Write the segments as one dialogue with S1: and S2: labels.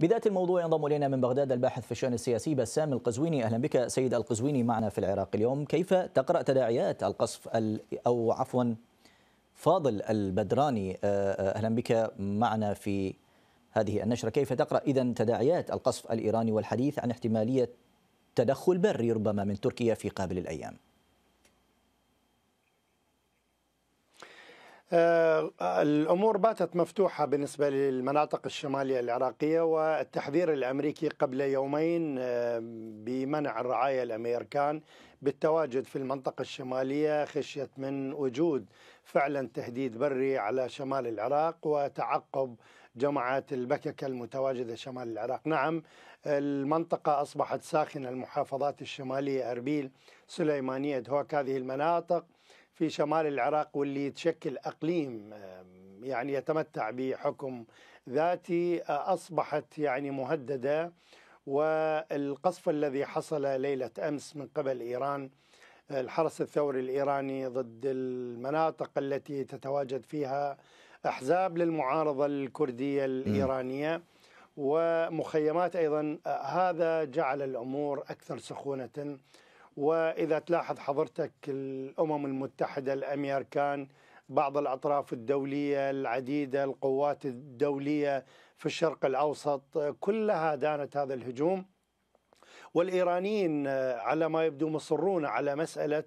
S1: بداية الموضوع ينضم إلينا من بغداد الباحث في الشأن السياسي بسام القزويني أهلا بك سيد القزويني معنا في العراق اليوم كيف تقرأ تداعيات القصف أو عفوا فاضل البدراني آه، آه، أهلا بك معنا في هذه النشرة كيف تقرأ إذا تداعيات القصف الإيراني والحديث عن احتمالية تدخل بري ربما من تركيا في قابل الأيام
S2: آه، الامور باتت مفتوحه بالنسبه للمناطق الشماليه العراقيه والتحذير الامريكي قبل يومين آه، بمنع الرعاية الامريكان بالتواجد في المنطقه الشماليه خشيه من وجود فعلا تهديد بري على شمال العراق وتعقب جماعة البككة المتواجدة شمال العراق نعم المنطقة أصبحت ساخنة المحافظات الشمالية أربيل سليمانية دهوك هذه المناطق في شمال العراق واللي تشكل اقليم يعني يتمتع بحكم ذاتي آه، اصبحت يعني مهدده والقصف الذي حصل ليله امس من قبل ايران الحرس الثوري الايراني ضد المناطق التي تتواجد فيها احزاب للمعارضه الكرديه الايرانيه ومخيمات ايضا آه، هذا جعل الامور اكثر سخونه واذا تلاحظ حضرتك الامم المتحده الأميركان بعض الاطراف الدوليه العديده القوات الدوليه في الشرق الاوسط كلها دانت هذا الهجوم والايرانيين على ما يبدو مصرون على مساله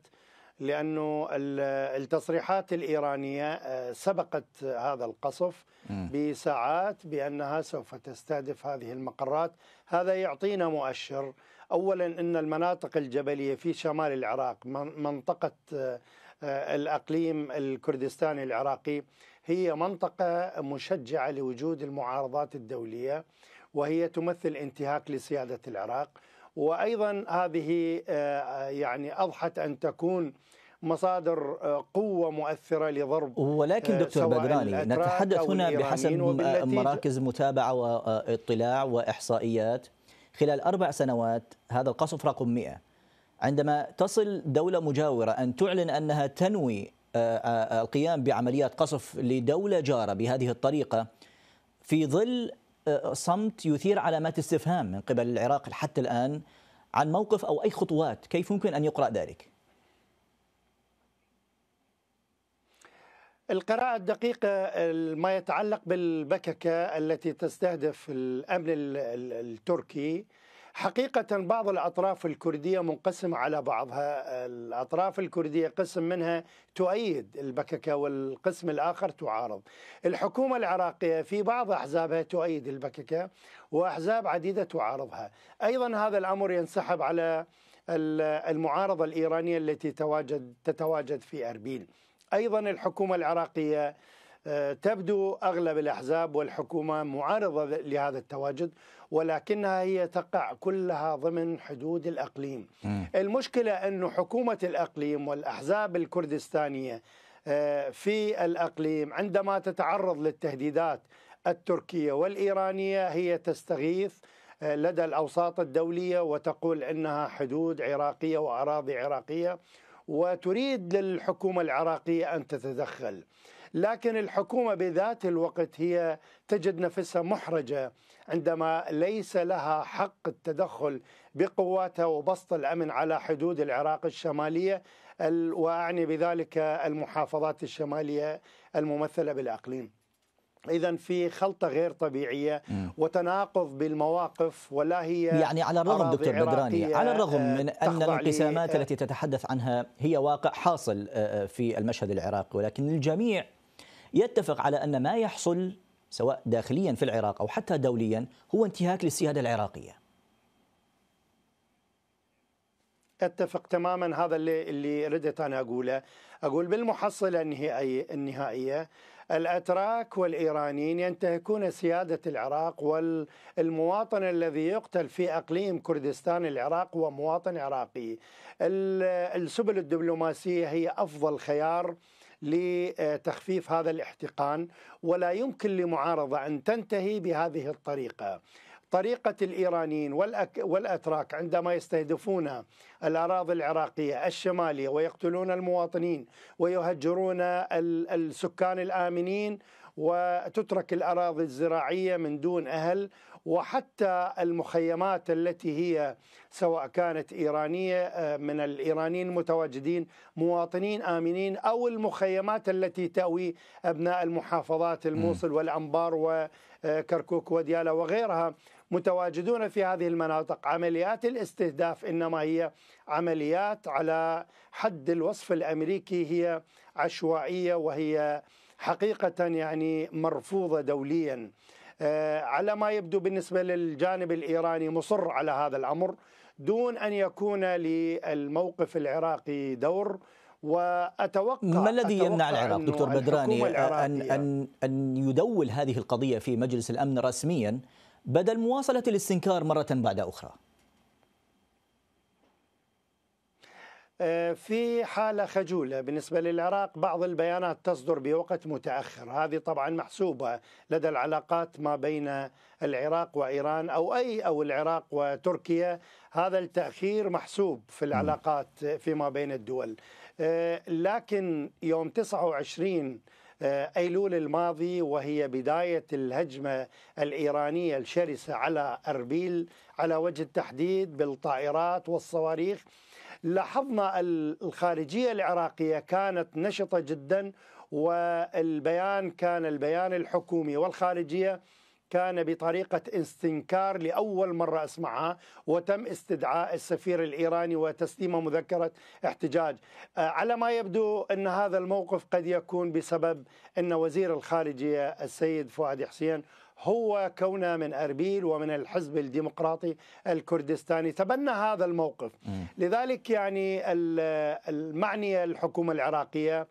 S2: لانه التصريحات الايرانيه آه، سبقت هذا القصف بساعات بانها سوف تستهدف هذه المقرات، هذا يعطينا مؤشر أولا أن المناطق الجبلية في شمال العراق منطقة آه، آه، الأقليم الكردستاني العراقي هي منطقة مشجعة لوجود المعارضات الدولية وهي تمثل انتهاك لسيادة العراق وأيضا هذه آه، يعني أضحت أن تكون مصادر قوة مؤثرة لضرب
S1: ولكن دكتور بدراني نتحدث هنا بحسب مراكز متابعة واطلاع وإحصائيات خلال أربع سنوات هذا القصف رقم 100 عندما تصل دولة مجاورة أن تعلن أنها تنوي آه، آه، القيام بعمليات قصف لدولة جارة بهذه الطريقة في ظل آه، صمت يثير علامات استفهام من قبل العراق حتى الآن عن موقف أو أي خطوات كيف يمكن أن يقرأ ذلك؟
S2: القراءة الدقيقة ما يتعلق بالبككة التي تستهدف الأمن التركي حقيقة بعض الأطراف الكردية منقسمة على بعضها الأطراف الكردية قسم منها تؤيد البككة والقسم الآخر تعارض الحكومة العراقية في بعض أحزابها تؤيد البككة وأحزاب عديدة تعارضها أيضا هذا الأمر ينسحب على المعارضة الإيرانية التي تواجد تتواجد في أربيل ايضا الحكومه العراقيه آه، تبدو اغلب الاحزاب والحكومه معارضه لهذا التواجد ولكنها هي تقع كلها ضمن حدود الاقليم. م. المشكله انه حكومه الاقليم والاحزاب الكردستانيه آه، في الاقليم عندما تتعرض للتهديدات التركيه والايرانيه هي تستغيث آه، لدى الاوساط الدوليه وتقول انها حدود عراقيه واراضي عراقيه وتريد للحكومة العراقية أن تتدخل لكن الحكومة بذات الوقت هي تجد نفسها محرجة عندما ليس لها حق التدخل بقواتها وبسط الأمن على حدود العراق الشمالية وأعني بذلك المحافظات الشمالية الممثلة بالأقليم اذا في خلطه غير طبيعيه وتناقض بالمواقف ولا هي يعني على الرغم دكتور بدراني على الرغم آه، من ان الانقسامات آه. التي
S1: تتحدث عنها هي واقع حاصل آه، في المشهد العراقي ولكن الجميع يتفق على ان ما يحصل سواء داخليا في العراق او حتى دوليا هو انتهاك للسياده العراقيه
S2: اتفق تماما هذا اللي اللي ردت انا اقوله اقول بالمحصله النهائيه النهائيه الاتراك والايرانيين ينتهكون سياده العراق والمواطن الذي يقتل في اقليم كردستان العراق هو مواطن عراقي السبل الدبلوماسيه هي افضل خيار لتخفيف هذا الاحتقان ولا يمكن لمعارضه ان تنتهي بهذه الطريقه طريقة الإيرانيين والأتراك عندما يستهدفون الأراضي العراقية الشمالية ويقتلون المواطنين ويهجرون السكان الآمنين وتترك الأراضي الزراعية من دون أهل وحتى المخيمات التي هي سواء كانت إيرانية آه، من الإيرانيين المتواجدين مواطنين آمنين أو المخيمات التي تأوي أبناء المحافظات الموصل والأنبار وكركوك وديالا وغيرها متواجدون في هذه المناطق عمليات الاستهداف انما هي عمليات على حد الوصف الامريكي هي عشوائيه وهي حقيقه يعني مرفوضه دوليا آه، على ما يبدو بالنسبه للجانب الايراني مصر على هذا الامر دون ان يكون للموقف العراقي دور واتوقع ما الذي يمنع العراق دكتور بدراني آه، ان ان
S1: ان يدول هذه القضيه في مجلس الامن رسميا بدل مواصلة الاستنكار مرة بعد أخرى
S2: آه، في حالة خجولة بالنسبة للعراق بعض البيانات تصدر بوقت متأخر هذه طبعا محسوبة لدى العلاقات ما بين العراق وإيران أو أي أو العراق وتركيا هذا التأخير محسوب في العلاقات فيما بين الدول آه، لكن يوم 29 آه، أيلول الماضي وهي بداية الهجمة الإيرانية الشرسة على أربيل على وجه التحديد بالطائرات والصواريخ لاحظنا الخارجية العراقية كانت نشطة جدا والبيان كان البيان الحكومي والخارجية كان بطريقة استنكار لأول مرة أسمعها وتم استدعاء السفير الإيراني وتسليمه مذكرة احتجاج آه، على ما يبدو أن هذا الموقف قد يكون بسبب أن وزير الخارجية السيد فؤاد حسين هو كونه من اربيل ومن الحزب الديمقراطي الكردستاني تبنى هذا الموقف لذلك يعني المعنيه الحكومه العراقيه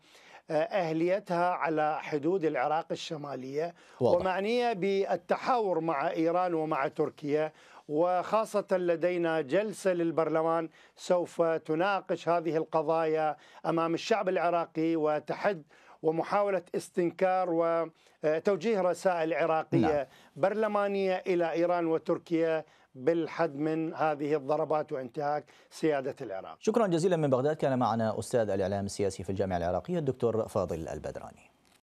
S2: اهليتها على حدود العراق الشماليه واضح. ومعنيه بالتحاور مع ايران ومع تركيا وخاصة لدينا جلسة للبرلمان سوف تناقش هذه القضايا أمام الشعب العراقي وتحد ومحاولة استنكار وتوجيه رسائل عراقية نعم. برلمانية إلى إيران وتركيا بالحد من هذه الضربات وانتهاك سيادة العراق
S1: شكرا جزيلا من بغداد كان معنا أستاذ الإعلام السياسي في الجامعة العراقية الدكتور فاضل البدراني